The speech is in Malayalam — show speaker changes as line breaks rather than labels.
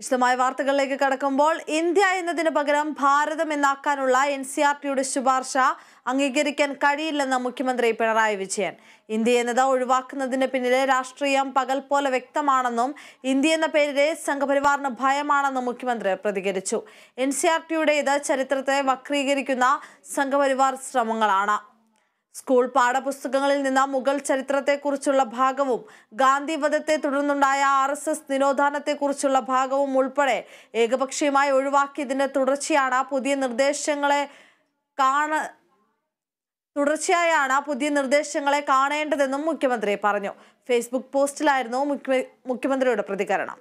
വിശദമായ വാർത്തകളിലേക്ക് കടക്കുമ്പോൾ ഇന്ത്യ എന്നതിന് പകരം ഭാരതം എന്നാക്കാനുള്ള എൻ സി ആർ ടിയുടെ ശുപാർശ അംഗീകരിക്കാൻ കഴിയില്ലെന്ന് മുഖ്യമന്ത്രി പിണറായി വിജയൻ ഇന്ത്യ എന്നത് ഒഴിവാക്കുന്നതിന് പിന്നിലെ രാഷ്ട്രീയം പകൽ പോലെ വ്യക്തമാണെന്നും ഇന്ത്യ എന്ന പേരിലെ സംഘപരിവാറിന് ഭയമാണെന്നും മുഖ്യമന്ത്രി പ്രതികരിച്ചു എൻ സി ആർ ടിയുടേത് ചരിത്രത്തെ വക്രീകരിക്കുന്ന സംഘപരിവാർ ശ്രമങ്ങളാണ് സ്കൂൾ പാഠപുസ്തകങ്ങളിൽ നിന്ന് മുഗൾ ചരിത്രത്തെക്കുറിച്ചുള്ള ഭാഗവും ഗാന്ധി വധത്തെ തുടർന്നുണ്ടായ ആർ എസ് എസ് നിരോധാനത്തെക്കുറിച്ചുള്ള ഭാഗവും ഉൾപ്പെടെ ഏകപക്ഷീയമായി ഒഴിവാക്കിയതിന്റെ തുടർച്ചയാണ് പുതിയ നിർദ്ദേശങ്ങളെ കാണ തുടർച്ചയായാണ് പുതിയ നിർദ്ദേശങ്ങളെ കാണേണ്ടതെന്നും മുഖ്യമന്ത്രി പറഞ്ഞു ഫേസ്ബുക്ക് പോസ്റ്റിലായിരുന്നു മുഖ്യമന്ത്രിയുടെ പ്രതികരണം